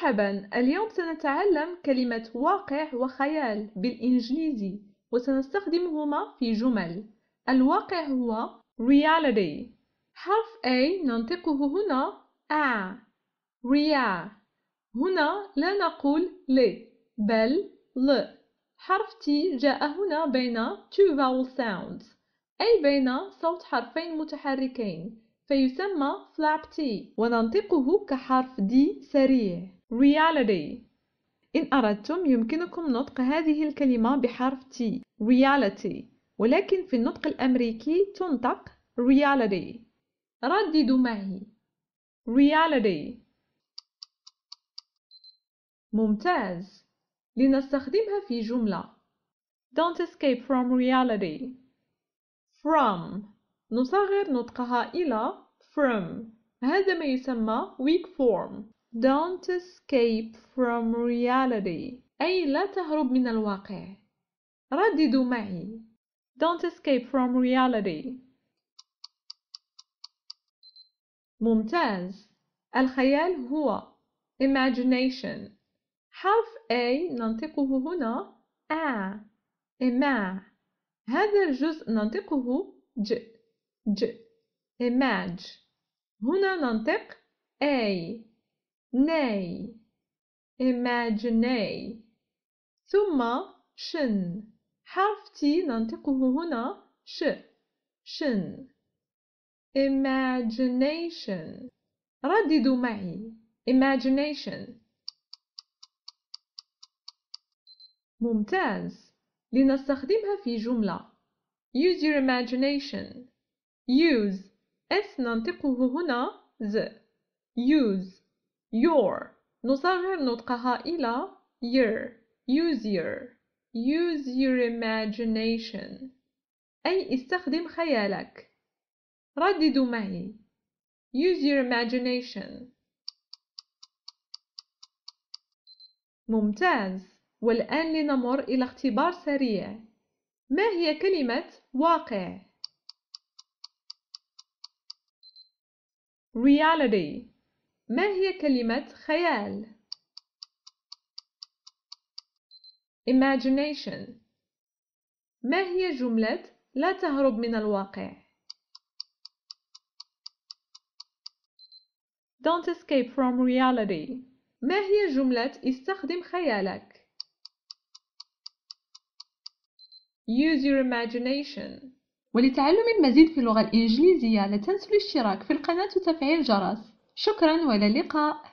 مرحبا اليوم سنتعلم كلمة واقع وخيال بالإنجليزي وسنستخدمهما في جمل الواقع هو reality حرف A ننطقه هنا آ ريا هنا لا نقول ل بل ل حرف T جاء هنا بين two vowel sounds أي بين صوت حرفين متحركين فيسمى flap T وننطقه كحرف D سريع reality إن أردتم يمكنكم نطق هذه الكلمة بحرف T reality ولكن في النطق الأمريكي تنطق reality رددوا معي reality ممتاز لنستخدمها في جملة Don't escape from reality from نصغر نطقها إلى from هذا ما يسمى weak form Don't escape from reality أي لا تهرب من الواقع رددوا معي Don't escape from reality ممتاز الخيال هو imagination حرف A ننطقه هنا آ إماع هذا الجزء ننطقه ج ج إماج هنا ننطق A nay imaginary ثم شن حرف تي ننطقه هنا ش شن imagination رددوا معي imagination ممتاز لنستخدمها في جملة use your imagination use اس ننطقه هنا ز use your نصغر نطقها إلى your use your use your imagination أي استخدم خيالك رددوا معي use your imagination ممتاز والآن لنمر إلى اختبار سريع ما هي كلمة واقع؟ reality ما هي كلمة خيال؟ imagination ما هي جملة لا تهرب من الواقع؟ Don't escape from reality ما هي جملة استخدم خيالك؟ Use your imagination ولتعلم المزيد في اللغة الإنجليزية لا تنسوا الاشتراك في القناة وتفعيل الجرس شكرا والى اللقاء